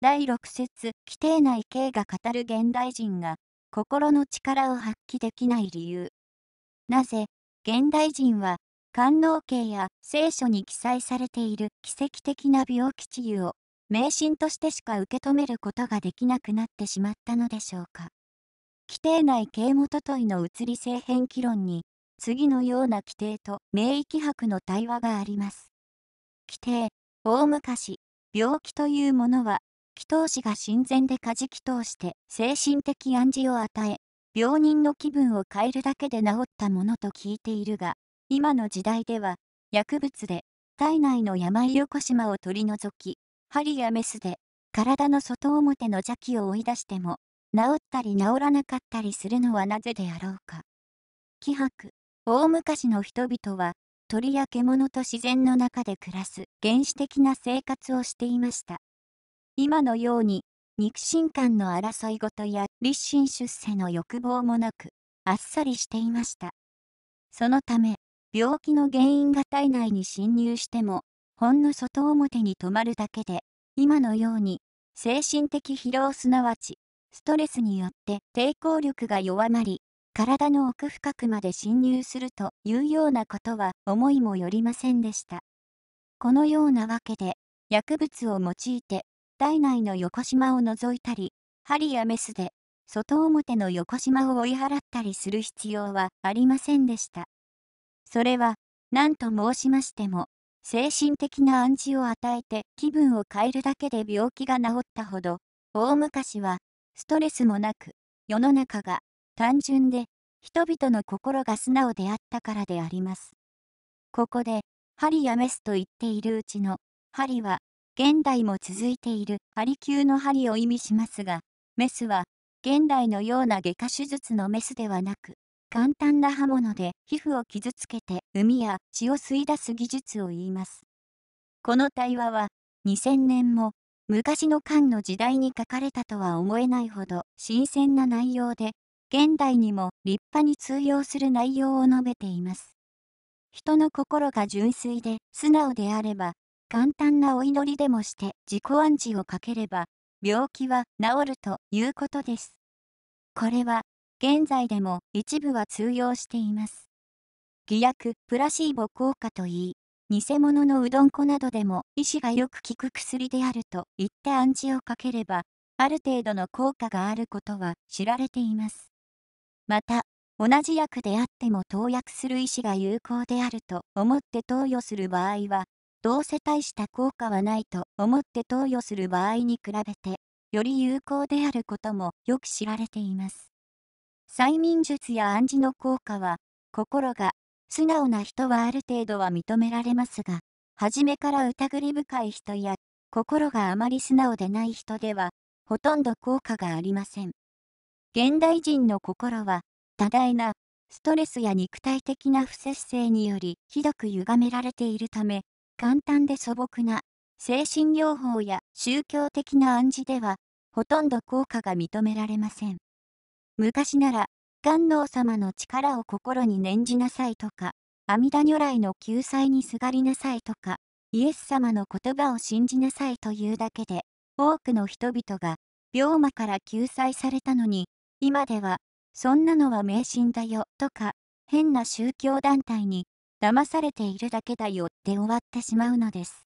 第6節規定内刑が語る現代人が心の力を発揮できない理由なぜ現代人は官能刑や聖書に記載されている奇跡的な病気治癒を迷信としてしか受け止めることができなくなってしまったのでしょうか規定内刑元問いの移り性変記論に次のような規定と名疫博の対話があります規定大昔病気というものは祈祷師が神前でカ事祈祷して精神的暗示を与え、病人の気分を変えるだけで治ったものと聞いているが、今の時代では、薬物で体内の病横島を取り除き、針やメスで体の外表の邪気を追い出しても、治ったり治らなかったりするのはなぜであろうか。気迫、大昔の人々は、鳥や獣と自然の中で暮らす原始的な生活をしていました。今のように、肉親間の争い事や立身出世の欲望もなく、あっさりしていました。そのため、病気の原因が体内に侵入しても、ほんの外表に止まるだけで、今のように、精神的疲労すなわち、ストレスによって抵抗力が弱まり、体の奥深くまで侵入するというようなことは思いもよりませんでした。このようなわけで、薬物を用いて体内の横島を除いたり、針やメスで外表の横島を追い払ったりする必要はありませんでした。それは、何と申しましても、精神的な暗示を与えて気分を変えるだけで病気が治ったほど、大昔は、ストレスもなく、世の中が単純で、人々の心が素直であったからであります。ここで、針やメスと言っているうちの、針は、現代も続いている針リ級の針を意味しますが、メスは、現代のような外科手術のメスではなく、簡単な刃物で皮膚を傷つけて膿や血を吸い出す技術を言います。この対話は、2000年も、昔の漢の時代に書かれたとは思えないほど新鮮な内容で、現代にも立派に通用する内容を述べています。人の心が純粋で素直であれば、簡単なお祈りでもして自己暗示をかければ、病気は治るということです。これは、現在でも一部は通用しています。偽薬、プラシーボ効果といい、偽物のうどん粉などでも医師がよく効く薬であるといって暗示をかければ、ある程度の効果があることは知られています。また、同じ薬であっても投薬する医師が有効であると思って投与する場合は、どうせ大した効果はないと思って投与する場合に比べて、より有効であることもよく知られています。催眠術や暗示の効果は、心が素直な人はある程度は認められますが、初めから疑り深い人や、心があまり素直でない人では、ほとんど効果がありません。現代人の心は、多大なストレスや肉体的な不摂生によりひどく歪められているため、簡単で素朴な精神療法や宗教的な暗示では、ほとんど効果が認められません。昔なら、観音様の力を心に念じなさいとか、阿弥陀如来の救済にすがりなさいとか、イエス様の言葉を信じなさいというだけで、多くの人々が病魔から救済されたのに、今では、そんなのは迷信だよとか、変な宗教団体に騙されているだけだよって終わってしまうのです。